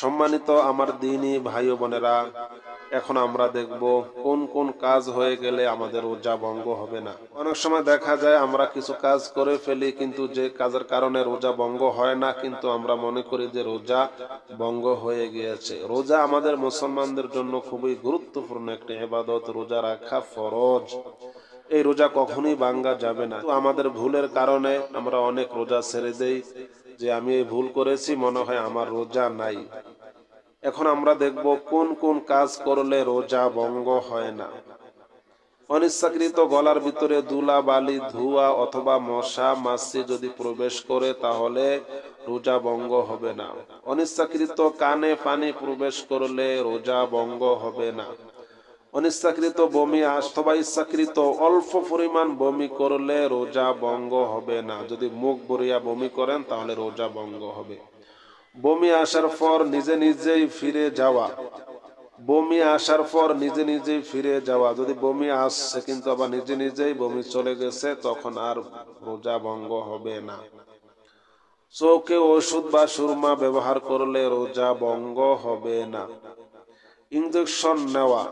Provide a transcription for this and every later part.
সম্মানিত আমার দিনই ভাই বোনেরা এখন আমরা দেখব কোন কোন কাজ হয়ে গেলে আমাদের রোজা ভঙ্গ হবে না অনেক সময় দেখা যায় আমরা কিছু কাজ করে ফেলি কিন্তু যে কাজের কারণে রোজা ভঙ্গ হয় না কিন্তু আমরা মনে করি যে রোজা ভঙ্গ হয়ে গিয়েছে রোজা আমাদের মুসলমানদের জন্য খুবই গুরুত্বপূর্ণ একটি এবাদত রোজা রাখা ফরজ এই রোজা কখনোই ভাঙ্গা যাবে না আমাদের ভুলের কারণে আমরা অনেক রোজা ছেড়ে দেই যে আমি এই ভুল করেছি মনে হয় আমার রোজা নাই এখন আমরা দেখব কোন কোন কাজ করলে রোজা ভঙ্গ হয় না অনিচ্ছাকৃত গলার ভিতরে দুলা বালি ধুয়া অথবা মশা মাছি যদি প্রবেশ করে তাহলে রোজা ভঙ্গ হবে না অনিচ্ছাকৃত কানে পানি প্রবেশ করলে রোজা ভঙ্গ হবে না অনিচ্ছাকৃত বমি অথবা ইচ্ছাকৃত অল্প পরিমাণ বমি করলে রোজা বঙ্গ হবে না যদি মুখ বরিয়া বমি করেন তাহলে রোজা বঙ্গ হবে বমি আসার পর নিজে নিজেই ফিরে যাওয়া বমি আসার পর নিজে নিজেই ফিরে যাওয়া যদি বমি আসছে কিন্তু আবার নিজে নিজেই বমি চলে গেছে তখন আর রোজা ভঙ্গ হবে না চোখে ওষুধ বা সুরমা ব্যবহার করলে রোজা ভঙ্গ হবে না ইঞ্জেকশন নেওয়া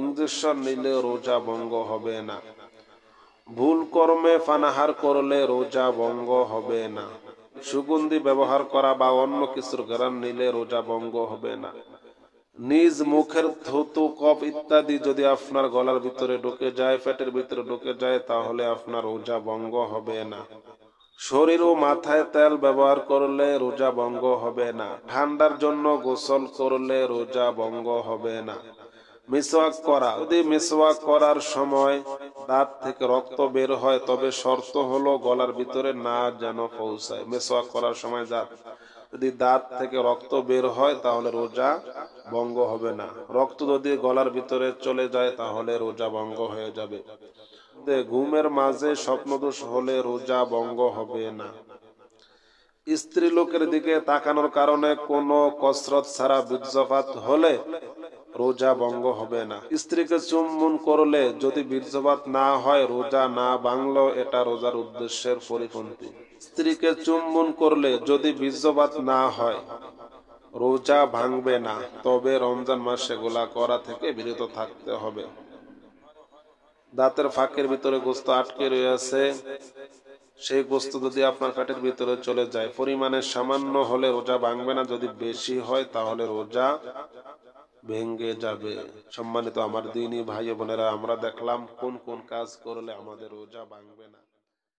ইঞ্জেকশন নিলে রোজা ভঙ্গ হবে না ভুল কর্মে ফানাহার করলে রোজা ভঙ্গ হবে না সুগন্ধি ব্যবহার করা বা অন্য কিছুর গ্রাম নিলে রোজা ভঙ্গ হবে না নিজ মুখের থুতু কপ ইত্যাদি যদি আপনার গলার ভিতরে ঢুকে যায় পেটের ভিতরে ঢুকে যায় তাহলে আপনার রোজা ভঙ্গ হবে না শরীর ও মাথায় তেল ব্যবহার করলে রোজা ভঙ্গ হবে না ঠান্ডার জন্য গোসল করলে রোজা ভঙ্গ হবে না মিসওয়াক করা যদি মিসওয়াক করার সময় দাঁত থেকে রক্ত বের হয় তবে শর্ত হলো গলার ভিতরে না যেন পৌঁছায় মিসওয়াক করার সময় দাঁত যদি দাঁত থেকে রক্ত বের হয় তাহলে রোজা ভঙ্গ হবে না রক্ত যদি গলার ভিতরে চলে যায় তাহলে রোজা ভঙ্গ হয়ে যাবে ঘুমের মাঝে স্বপ্নদোষ হলে রোজা ভঙ্গ হবে না স্ত্রী লোকের দিকে তাকানোর কারণে কোনো কসরত ছাড়া বীর্যপাত হলে রোজা ভঙ্গ হবে না স্ত্রীকে চুম্বন করলে যদি বীর্যপাত না হয় রোজা না ভাঙলেও এটা রোজার উদ্দেশ্যের পরিপন্থী স্ত্রীকে চুম্বন করলে যদি বীর্যপাত না হয় রোজা ভাঙবে না তবে রমজান মাসে গোলা করা থেকে বিরত থাকতে হবে দাঁতের ফাঁকের ভিতরে গোস্ত আটকে রয়েছে সেই গোস্ত যদি আপনার কাঠের ভিতরে চলে যায় পরিমাণে সামান্য হলে রোজা ভাঙবে না যদি বেশি হয় তাহলে রোজা ভেঙ্গে যাবে সম্মানিত আমার দিনই ভাই বোনেরা আমরা দেখলাম কোন কোন কাজ করলে আমাদের রোজা ভাঙবে না